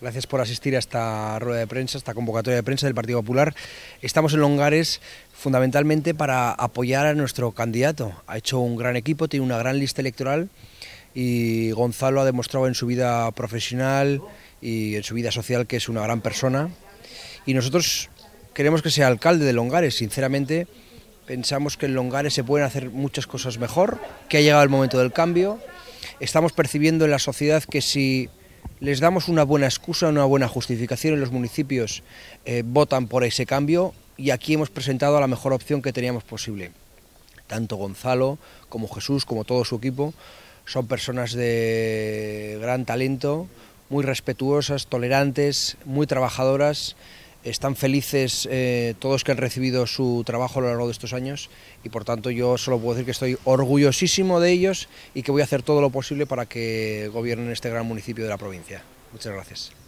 Gracias por asistir a esta rueda de prensa, esta convocatoria de prensa del Partido Popular. Estamos en Longares fundamentalmente para apoyar a nuestro candidato. Ha hecho un gran equipo, tiene una gran lista electoral y Gonzalo ha demostrado en su vida profesional y en su vida social que es una gran persona. Y nosotros queremos que sea alcalde de Longares, sinceramente. Pensamos que en Longares se pueden hacer muchas cosas mejor, que ha llegado el momento del cambio. Estamos percibiendo en la sociedad que si les damos una buena excusa, una buena justificación y los municipios eh, votan por ese cambio y aquí hemos presentado la mejor opción que teníamos posible. Tanto Gonzalo como Jesús, como todo su equipo, son personas de gran talento, muy respetuosas, tolerantes, muy trabajadoras están felices todos eh, todos que han recibido su trabajo a lo largo de estos años y por tanto yo solo puedo decir que estoy orgullosísimo de ellos y que voy a hacer todo lo posible para que gobiernen este gran municipio de la provincia. Muchas gracias.